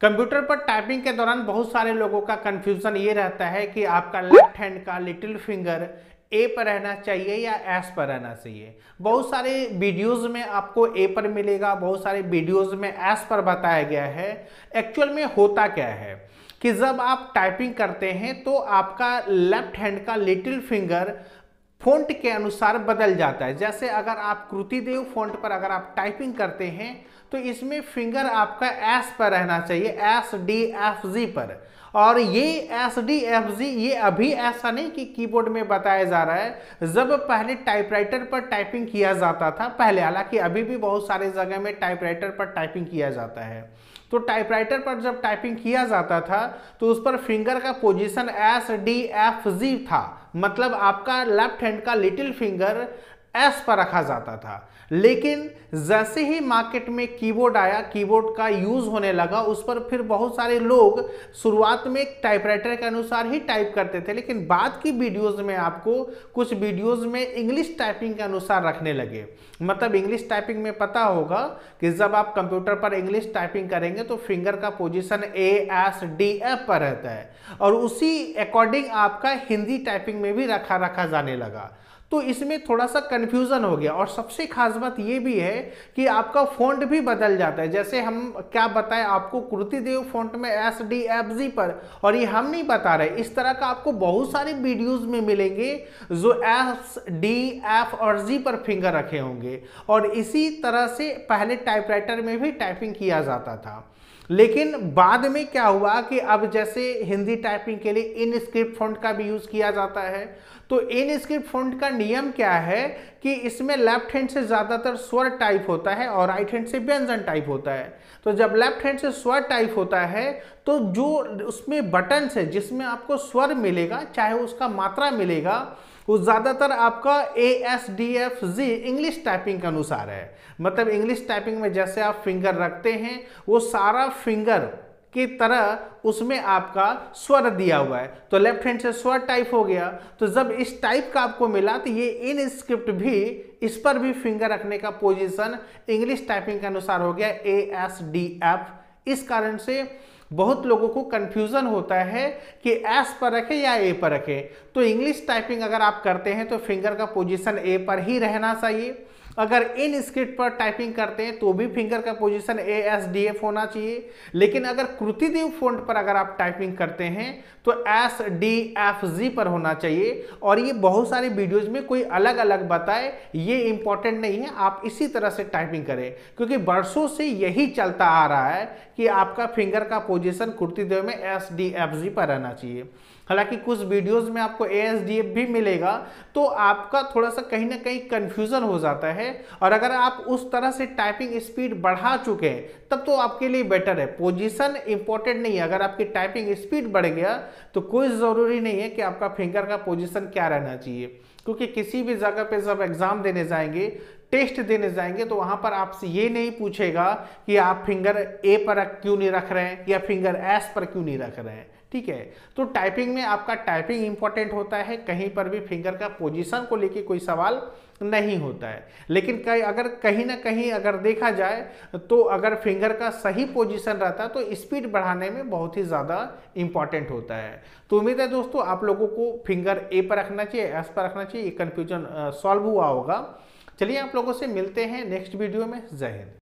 computer पर typing के दौरान बहुत सारे लोगों का कंफ्यूजन ये रहता है कि आपका लेफ्ट हैंड का लिटिल फिंगर ए पर रहना चाहिए या एस पर रहना चाहिए बहुत सारे वीडियोस में आपको ए पर मिलेगा बहुत सारे वीडियोस में एस पर बताया गया है एक्चुअल में होता क्या है कि जब आप टाइपिंग करते हैं तो आपका लेफ्ट हैंड का लिटिल फिंगर फ़ॉन्ट के अनुसार बदल जाता है जैसे अगर आप कृतिदेव फ़ॉन्ट पर अगर आप टाइपिंग करते हैं तो इसमें फिंगर आपका एस पर रहना चाहिए एस डी एफ जी पर और ये एस डी एफ जी ये अभी ऐसा नहीं कि कीबोर्ड में बताया जा रहा है जब पहले टाइपराइटर पर टाइपिंग किया जाता था पहले हालांकि अभी भी बहुत सारे जगह में टाइपराइटर पर टाइपिंग किया जाता है तो टाइपराइटर पर जब टाइपिंग किया जाता था तो उस पर फिंगर का position S D F G था मतलब आपका लेफ्ट हैंड का लिटिल फिंगर एस पर रखा जाता था लेकिन जैसे ही मार्केट में कीबोर्ड आया कीबोर्ड का यूज होने लगा उस पर फिर बहुत सारे लोग शुरुआत में टाइपराइटर के अनुसार ही टाइप करते थे लेकिन बाद की वीडियोस में आपको कुछ वीडियोस में इंग्लिश टाइपिंग के अनुसार रखने लगे मतलब इंग्लिश टाइपिंग में पता होगा कि जब आप कंप्यूटर पर इंग्लिश टाइपिंग करेंगे तो फिंगर का position A S D F पर रहता है और उसी अकॉर्डिंग आपका हिंदी टाइपिंग में भी रखा रखा जाने लगा तो इसमें थोड़ा सा कन्फ्यूज़न हो गया और सबसे खास बात ये भी है कि आपका फ़ॉन्ट भी बदल जाता है जैसे हम क्या बताएं आपको कुर्ती देव फ़ॉन्ट में एस डी एफ जी पर और ये हम नहीं बता रहे इस तरह का आपको बहुत सारे वीडियोज़ में मिलेंगे जो एस डी एफ और जी पर फिंगर रखे होंगे और इसी तरह से पहले टाइपराइटर में भी टाइपिंग किया जाता था लेकिन बाद में क्या हुआ कि अब जैसे हिंदी टाइपिंग के लिए इन स्क्रिप्ट फॉन्ट का भी यूज़ किया जाता है तो इन स्क्रिप्ट फॉन्ट का नियम क्या है कि इसमें लेफ्ट हैंड से ज़्यादातर स्वर टाइप होता है और राइट हैंड से व्यंजन टाइप होता है तो जब लेफ्ट हैंड से स्वर टाइप होता है तो जो उसमें बटन्स है जिसमें आपको स्वर मिलेगा चाहे उसका मात्रा मिलेगा वो ज़्यादातर आपका A S D F G English typing के अनुसार है मतलब इंग्लिश टाइपिंग में जैसे आप फिंगर रखते हैं वो सारा फिंगर की तरह उसमें आपका स्वर दिया हुआ है तो लेफ्ट हैंड से स्वर टाइप हो गया तो जब इस टाइप का आपको मिला तो ये इन स्क्रिप्ट भी इस पर भी फिंगर रखने का पोजीशन इंग्लिश टाइपिंग के अनुसार हो गया ए एस डी एफ इस कारण से बहुत लोगों को कंफ्यूजन होता है कि एस पर रखें या ए पर रखें तो इंग्लिश टाइपिंग अगर आप करते हैं तो फिंगर का पोजिशन ए पर ही रहना चाहिए अगर इन स्क्रिप्ट पर टाइपिंग करते हैं तो भी फिंगर का position A S D F होना चाहिए लेकिन अगर कृतिदेव फोन्ट पर अगर आप टाइपिंग करते हैं तो एस डी एफ जी पर होना चाहिए और ये बहुत सारे वीडियोज में कोई अलग अलग बताए ये इंपॉर्टेंट नहीं है आप इसी तरह से टाइपिंग करें क्योंकि बरसों से यही चलता आ रहा है कि आपका फिंगर का पोजिशन कृतिदेव में एस डी एफ जी पर रहना चाहिए हालांकि कुछ वीडियोस में आपको ए भी मिलेगा तो आपका थोड़ा सा कहीं ना कहीं कन्फ्यूज़न हो जाता है और अगर आप उस तरह से टाइपिंग स्पीड बढ़ा चुके हैं तब तो आपके लिए बेटर है पोजीशन इंपॉर्टेंट नहीं है अगर आपकी टाइपिंग स्पीड बढ़ गया तो कोई ज़रूरी नहीं है कि आपका फिंगर का पोजिशन क्या रहना चाहिए क्योंकि किसी भी जगह पर जब एग्ज़ाम देने जाएंगे टेस्ट देने जाएंगे तो वहाँ पर आपसे ये नहीं पूछेगा कि आप फिंगर ए पर क्यों नहीं रख रहे हैं या फिंगर एस पर क्यों नहीं रख रहे हैं ठीक है तो टाइपिंग में आपका टाइपिंग इंपॉर्टेंट होता है कहीं पर भी फिंगर का पोजीशन को लेके कोई सवाल नहीं होता है लेकिन कहीं अगर कहीं ना कहीं अगर देखा जाए तो अगर फिंगर का सही पोजीशन रहता तो स्पीड बढ़ाने में बहुत ही ज़्यादा इंपॉर्टेंट होता है तो उम्मीद है दोस्तों आप लोगों को फिंगर ए पर रखना चाहिए एस पर रखना चाहिए कन्फ्यूजन सॉल्व हुआ होगा चलिए आप लोगों से मिलते हैं नेक्स्ट वीडियो में जय हिंद